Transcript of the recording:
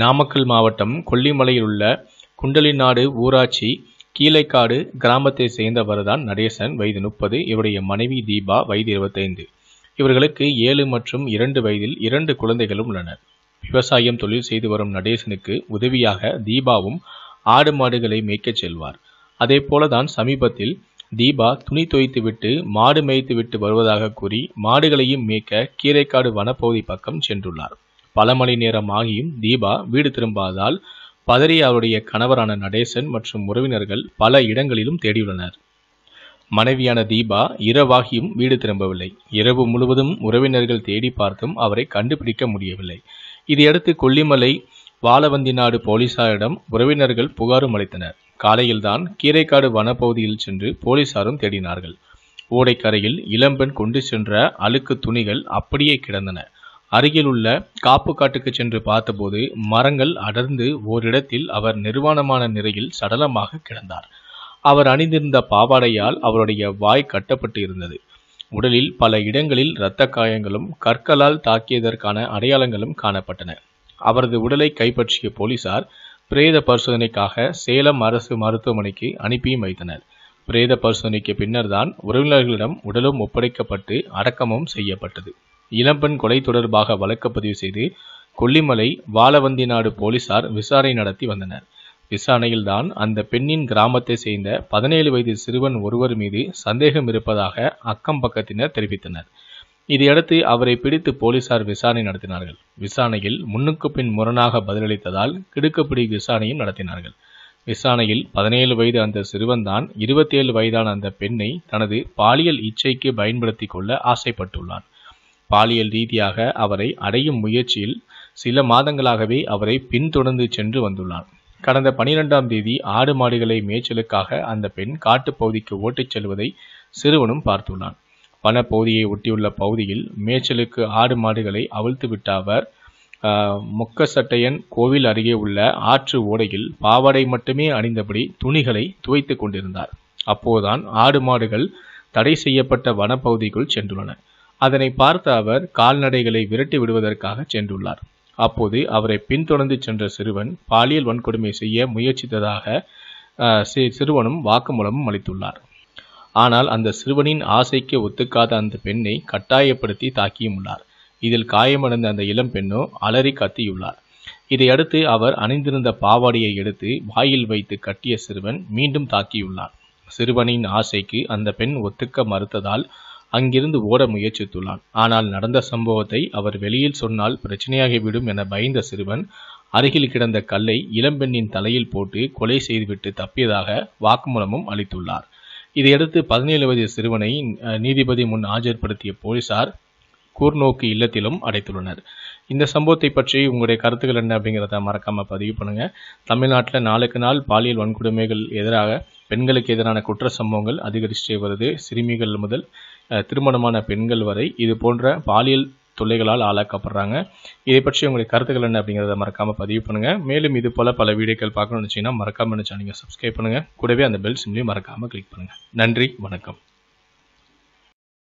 நாமக்கல் மாவட்டம் கொல்லிமலையில் உள்ள குண்டலிநாடு ஊராட்சி கீழைக்காடு கிராமத்தை சேர்ந்தவர் தான் நடேசன் வயது முப்பது இவருடைய மனைவி தீபா வயது இருபத்தைந்து இவர்களுக்கு ஏழு மற்றும் இரண்டு வயதில் இரண்டு குழந்தைகளும் உள்ளனர் விவசாயம் தொழில் செய்து வரும் நடேசனுக்கு உதவியாக தீபாவும் ஆடு மாடுகளை மேய்க்கச் செல்வார் அதே போலதான் சமீபத்தில் தீபா துணி துவைத்துவிட்டு மாடு மேய்த்து விட்டு வருவதாக கூறி மாடுகளையும் மேய்க்க கீரைக்காடு வனப்பகுதி பக்கம் சென்றுள்ளார் பல மணி நேரம் ஆகியும் தீபா வீடு திரும்பாதால் பதறி அவருடைய கணவரான நடேசன் மற்றும் உறவினர்கள் பல இடங்களிலும் தேடியுள்ளனர் மனைவியான தீபா இரவாகியும் வீடு திரும்பவில்லை இரவு முழுவதும் உறவினர்கள் தேடி பார்த்தும் அவரை கண்டுபிடிக்க முடியவில்லை இதையடுத்து கொல்லிமலை வாலவந்திநாடு போலீசாரிடம் உறவினர்கள் புகாரும் அளித்தனர் காலையில்தான் கீரைக்காடு வனப்பகுதியில் சென்று போலீசாரும் தேடினார்கள் ஓடைக்கரையில் இளம்பெண் கொண்டு சென்ற அழுக்கு துணிகள் அப்படியே கிடந்தன அருகிலுள்ள காப்பு காட்டுக்கு சென்று பார்த்தபோது மரங்கள் அடர்ந்து ஓரிடத்தில் அவர் நிர்வாணமான நிலையில் சடலமாக கிடந்தார் அவர் அணிந்திருந்த பாவாடையால் அவருடைய வாய் கட்டப்பட்டு இருந்தது உடலில் பல இடங்களில் இரத்த காயங்களும் கற்களால் தாக்கியதற்கான அடையாளங்களும் காணப்பட்டன அவரது உடலை கைப்பற்றிய போலீசார் பிரேத பரிசோதனைக்காக சேலம் அரசு மருத்துவமனைக்கு அனுப்பியும் வைத்தனர் பிரேத பரிசோதனைக்கு பின்னர்தான் உறவினர்களிடம் உடலும் ஒப்படைக்கப்பட்டு அடக்கமும் செய்யப்பட்டது இளம்பெண் கொலை தொடர்பாக வழக்கு பதிவு செய்து கொல்லிமலை நாடு போலீசார் விசாரணை நடத்தி வந்தனர் விசாரணையில்தான் அந்த பெண்ணின் கிராமத்தை சேர்ந்த பதினேழு வயது சிறுவன் ஒருவர் மீது சந்தேகம் இருப்பதாக அக்கம் பக்கத்தினர் தெரிவித்தனர் இதையடுத்து அவரை பிடித்து போலீசார் விசாரணை நடத்தினார்கள் விசாரணையில் முன்னுக்கு பின் முரணாக பதிலளித்ததால் கிடுக்குப்பிடி விசாரணையும் நடத்தினார்கள் விசாரணையில் பதினேழு வயது அந்த சிறுவன்தான் இருபத்தேழு வயதான அந்த பெண்ணை தனது பாலியல் இச்சைக்கு பயன்படுத்தி கொள்ள ஆசைப்பட்டுள்ளான் பாலியல் ரீதியாக அவரை அடையும் முயற்சியில் சில மாதங்களாகவே அவரை பின்தொடர்ந்து சென்று வந்துள்ளார் கடந்த பனிரெண்டாம் தேதி ஆடு மாடுகளை மேய்ச்சலுக்காக அந்த பெண் காட்டுப் பகுதிக்கு ஓட்டிச் செல்வதை சிறுவனும் பார்த்துள்ளான் வனப்பகுதியை ஒட்டியுள்ள பகுதியில் மேய்ச்சலுக்கு ஆடு மாடுகளை அவிழ்த்துவிட்ட அவர் முக்கசட்டையன் கோவில் அருகே உள்ள ஆற்று ஓடையில் பாவாடை மட்டுமே அணிந்தபடி துணிகளை துவைத்து கொண்டிருந்தார் அப்போதுதான் ஆடு மாடுகள் தடை செய்யப்பட்ட வனப்பகுதிக்குள் சென்றுள்ளன அதனை பார்த்த அவர் கால்நடைகளை விரட்டி விடுவதற்காக சென்றுள்ளார் அப்போது அவரை பின்தொடர்ந்து சென்ற சிறுவன் பாலியல் வன்கொடுமை செய்ய முயற்சித்ததாக சிறுவனும் வாக்குமூலமும் அளித்துள்ளார் ஆனால் அந்த சிறுவனின் ஆசைக்கு ஒத்துக்காத அந்த பெண்ணை கட்டாயப்படுத்தி தாக்கியும் உள்ளார் இதில் காயமடைந்த அந்த இளம் பெண்ணோ அலறி கத்தியுள்ளார் இதையடுத்து அவர் அணிந்திருந்த பாவாடியை எடுத்து வாயில் வைத்து கட்டிய சிறுவன் மீண்டும் தாக்கியுள்ளார் சிறுவனின் ஆசைக்கு அந்த பெண் ஒத்துக்க மறுத்ததால் அங்கிருந்து ஓட முயற்சித்துள்ளான் ஆனால் நடந்த சம்பவத்தை அவர் வெளியில் சொன்னால் பிரச்சனையாகிவிடும் என பயந்த சிறுவன் அருகில் கிடந்த கல்லை இளம்பெண்ணின் தலையில் போட்டு கொலை செய்துவிட்டு தப்பியதாக வாக்குமூலமும் அளித்துள்ளார் இதையடுத்து பதினேழு வயது சிறுவனை நீதிபதி முன் ஆஜர்படுத்திய போலீசார் கூர்நோக்கு இல்லத்திலும் அடைத்துள்ளனர் இந்த சம்பவத்தை பற்றி உங்களுடைய கருத்துக்கள் என்ன அப்படிங்கிறத மறக்காமல் பதிவு பண்ணுங்கள் தமிழ்நாட்டில் நாளுக்கு நாள் பாலியல் வன்கொடுமைகள் எதிராக பெண்களுக்கு எதிரான குற்ற சம்பவங்கள் அதிகரிச்சுட்டே வருது சிறுமிகள் முதல் திருமணமான பெண்கள் வரை இது போன்ற பாலியல் தொல்லைகளால் ஆளாக்கப்படுறாங்க இதை பற்றி உங்களுடைய கருத்துக்கள் என்ன அப்படிங்கிறத மறக்காமல் பதிவு பண்ணுங்கள் மேலும் இது போல் பல வீடியோக்கள் பார்க்கணும்னு நினச்சிங்கன்னா மறக்காமல் நினச்சா நீங்கள் சப்ஸ்கிரைப் பண்ணுங்கள் கூடவே அந்த பெல் சிம்லையும் மறக்காமல் கிளிக் பண்ணுங்கள் நன்றி வணக்கம்